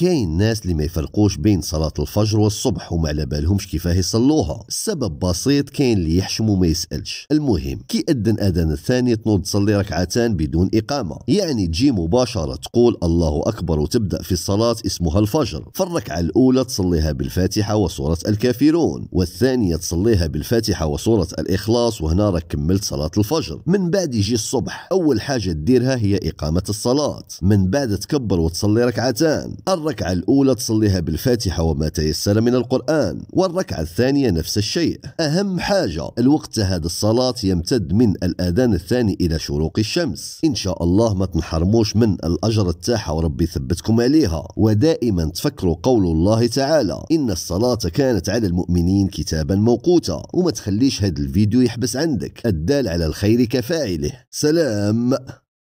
كاين ناس اللي ما يفرقوش بين صلاة الفجر والصبح وما على بالهمش كيفاه يصلوها السبب بسيط كاين اللي يحشم وما يسألش المهم كي أذن أذان الثاني تنوض تصلي ركعتان بدون إقامة يعني تجي مباشرة تقول الله أكبر وتبدأ في الصلاة اسمها الفجر فالركعة الأولى تصليها بالفاتحة وسورة الكافرون والثانية تصليها بالفاتحة وسورة الإخلاص وهنا راك كملت صلاة الفجر من بعد يجي الصبح أول حاجة تديرها هي إقامة الصلاة من بعد تكبر وتصلي ركعتان الركعة الأولى تصليها بالفاتحة وما تيسر من القرآن والركعة الثانية نفس الشيء أهم حاجة الوقت هذا الصلاة يمتد من الأذان الثاني إلى شروق الشمس إن شاء الله ما تنحرموش من الأجر التاحة وربي يثبتكم عليها ودائما تفكروا قول الله تعالى إن الصلاة كانت على المؤمنين كتابا موقوتا وما تخليش هذا الفيديو يحبس عندك الدال على الخير كفاعله سلام